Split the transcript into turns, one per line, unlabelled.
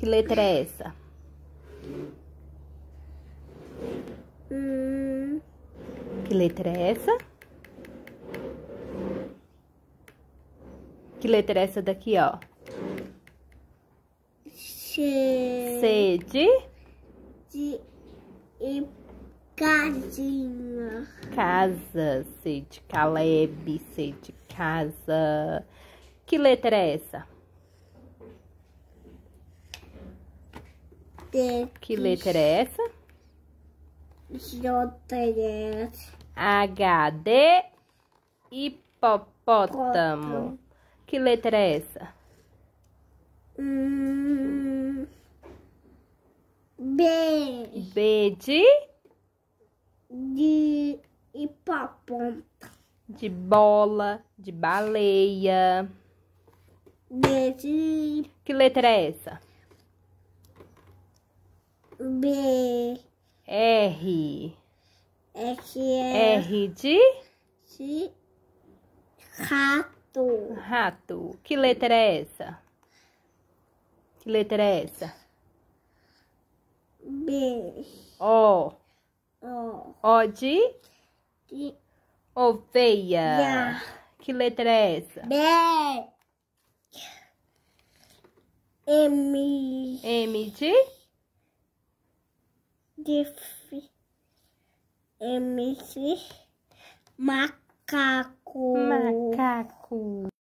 Que letra é essa? Hum. Que letra é essa? Que letra é essa daqui, ó? C. C de? De e casinha. Casa. C de Caleb, C de casa. Que letra é essa? Que letra é essa? J. H. D. Hipopótamo. Que letra é essa? Hum, B. B de? De hipopótamo. De bola, de baleia. B de... Que letra é essa? B. R. S. É é R de? De rato. Rato. Que letra é essa? Que letra é essa? B. O. O. O de? De. Oveia. Yeah. Que letra é essa? B. M. M de? Def, MC, macaco. Macaco.